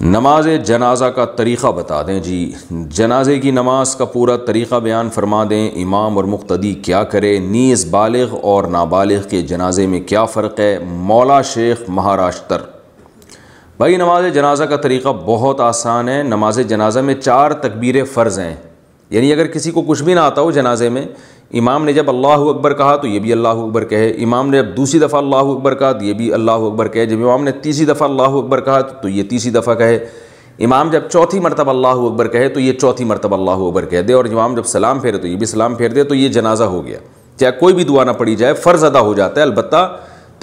नमाज जनाजा का तरीक़ा बता दें जी जनाजे की नमाज का पूरा तरीक़ा बयान फरमा दें इमाम और मुख्तदी क्या करे नीज़ बालग और नाबालग के जनाजे में क्या फ़र्क है मौला शेख महाराष्ट्र भाई नमाज जनाजा का तरीक़ा बहुत आसान है नमाज जनाजा में चार तकबीर फ़र्ज़ हैं यानी अगर किसी को कुछ भी ना आता हो जनाजे में इमाम ने जब अल्लाह अकबर कहा तो ये भी अल्लाह अकबर कहे इमाम ने जब दूसरी दफ़ा अल्लाह अकबर कहा तो ये भी अल्लाह अकबर कहे जब इमाम ने तीसरी दफ़ा अल्लाह अकबर कहा तो ये तीसरी दफ़ा कहे इमाम जब चौथी मरतब अल्लाह अकबर कहे तो ये चौथी मरतब अल्लाह अकबर कह दे और इमाम जब सलाम फेरे तो ये भी सलाम फेर दे तो ये जनाजा हो गया चाहे कोई भी दुआ ना पड़ी जाए फ़र्ज़ अदा हो जाता है अलबत्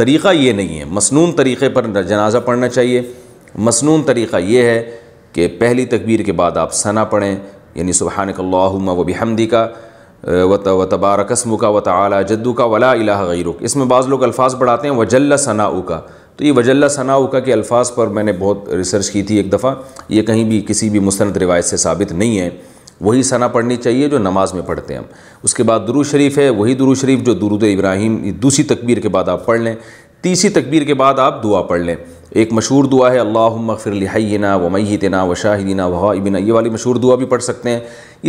तरीक़ा ये नहीं है मसनून तरीक़े पर जनाजा पढ़ना चाहिए मसनून तरीक़ा ये है कि पहली तकबीर के बाद आप सना पढ़ें यानी सुबहान वबिहमदी का वत व तबारकस्म का वत आला जद्दू का वला इलाह इसमें बाज़ लोग अल्फाज बढ़ाते हैं वजल्ला सनाऊ का तो ये वजल्ला का के अल्फाज पर मैंने बहुत रिसर्च की थी एक दफ़ा ये कहीं भी किसी भी मुस्ंद रिवायत से साबित नहीं है वही सना पढ़नी चाहिए जो नमाज में पढ़ते हैं हम उसके बाद दुरू शरीफ है वही दुरू शरीफ जो दुरुद इब्राहिम दूसरी तकबीर के बाद आप पढ़ लें तीसरी तकबीर के बाद आप दुआ पढ़ लें एक मशहूर दुआ है अल्लाह फिर लिहाइना व मैतना व शाहिदीना वाहिबिना ये वाली मशहूर दुआ भी पढ़ सकते हैं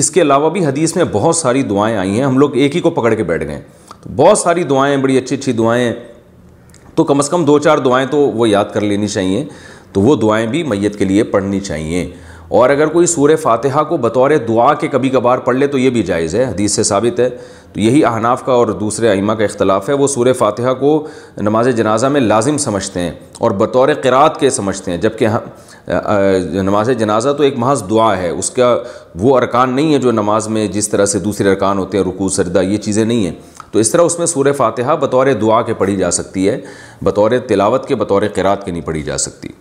इसके अलावा भी हदीस में बहुत सारी दुआएं आई हैं हम लोग एक ही को पकड़ के बैठ गए तो बहुत सारी दुआएं बड़ी अच्छी अच्छी दुआएं तो कम से कम दो चार दुआएं तो वो याद कर लेनी चाहिए तो वो दुआएँ भी मैत के लिए पढ़नी चाहिए और अगर कोई सूर फातहा को बतौर दुआ के कभी कभार पढ़ ले तो ये भी जायज़ है हदीस से साबित है तो यही अहनाफ का और दूसरे आइमा का इख्तलाफ है वो सूर फातहा को नमाज जनाजा में लाजिम समझते हैं और बतौर क़रात के समझते हैं जबकि हम नमाज जनाजा तो एक महज दुआ है उसका वो अरकान नहीं है जो नमाज में जिस तरह से दूसरे अरकान होते हैं रुकू सरदा ये चीज़ें नहीं हैं तो इस तरह उसमें सूर फ़ातहा बतौर दुआ के पढ़ी जा सकती है बतौर तिलावत के बतौर क़रात के नहीं पढ़ी जा सकती